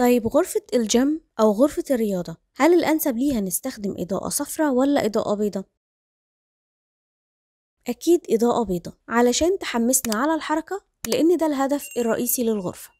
طيب غرفة الجيم أو غرفة الرياضة هل الأنسب ليها نستخدم إضاءة صفراء ولا إضاءة بيضاء؟ أكيد إضاءة بيضاء علشان تحمسنا على الحركة لأن ده الهدف الرئيسي للغرفة